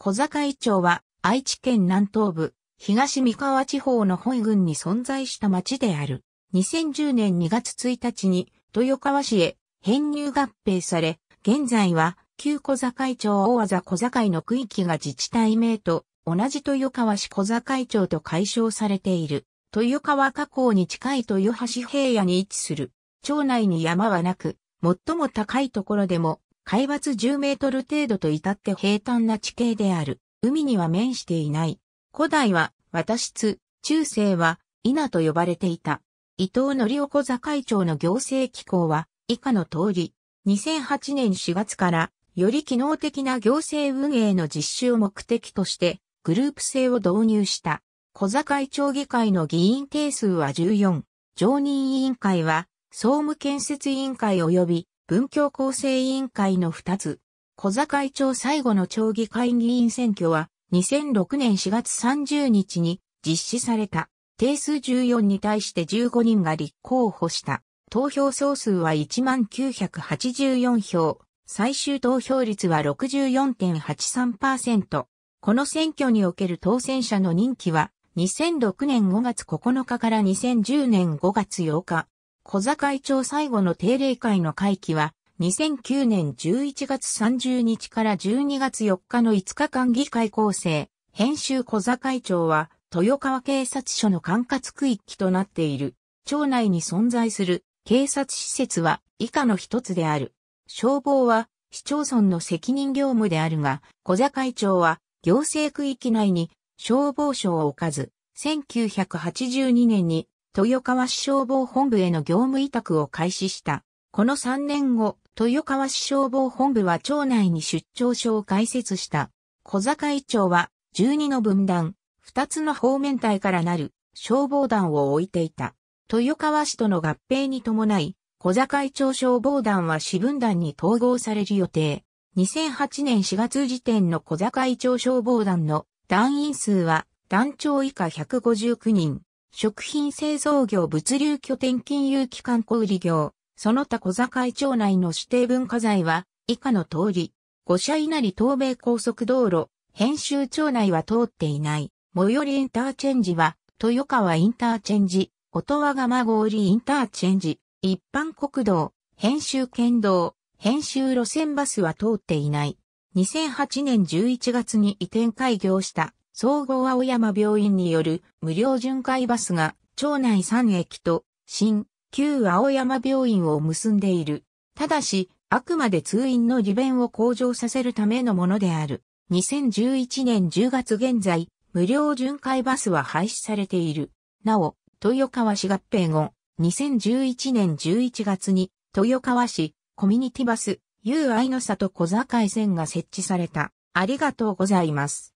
小坂井町は愛知県南東部、東三河地方の本郡に存在した町である。2010年2月1日に豊川市へ編入合併され、現在は旧小坂井町大和小坂井の区域が自治体名と同じ豊川市小坂井町と解消されている。豊川河口に近い豊橋平野に位置する。町内に山はなく、最も高いところでも海抜10メートル程度と至って平坦な地形である。海には面していない。古代は、渡室、中世は、稲と呼ばれていた。伊藤則小坂会長の行政機構は、以下の通り、2008年4月から、より機能的な行政運営の実施を目的として、グループ制を導入した。小坂会長議会の議員定数は14。常任委員会は、総務建設委員会及び文教構成委員会の2つ、小坂会長最後の町議会議員選挙は、2006年4月30日に実施された。定数14に対して15人が立候補した。投票総数は1984票。最終投票率は64.83%。この選挙における当選者の任期は2006年5月9日から2010年5月8日。小座会長最後の定例会の会期は、2009年11月30日から12月4日の5日間議会構成、編集小座会長は、豊川警察署の管轄区域となっている。町内に存在する警察施設は以下の一つである。消防は市町村の責任業務であるが、小座会長は行政区域内に消防署を置かず、1982年に豊川市消防本部への業務委託を開始した。この3年後、豊川市消防本部は町内に出張所を開設した。小坂井町は12の分団、2つの方面体からなる消防団を置いていた。豊川市との合併に伴い、小坂井町消防団は市分団に統合される予定。2008年4月時点の小坂井町消防団の団員数は団長以下159人。食品製造業物流拠点金融機関小売業、その他小坂町内の指定文化財は、以下の通り、五社稲荷東米高速道路、編集町内は通っていない。最寄りインターチェンジは、豊川インターチェンジ、音羽釜氷インターチェンジ、一般国道、編集県道、編集路線バスは通っていない。2008年11月に移転開業した総合青山病院による無料巡回バスが町内3駅と新旧青山病院を結んでいる。ただし、あくまで通院の利便を向上させるためのものである。2011年10月現在、無料巡回バスは廃止されている。なお、豊川市合併後、2011年11月に、豊川市コミュニティバス、友愛の里小坂線が設置された。ありがとうございます。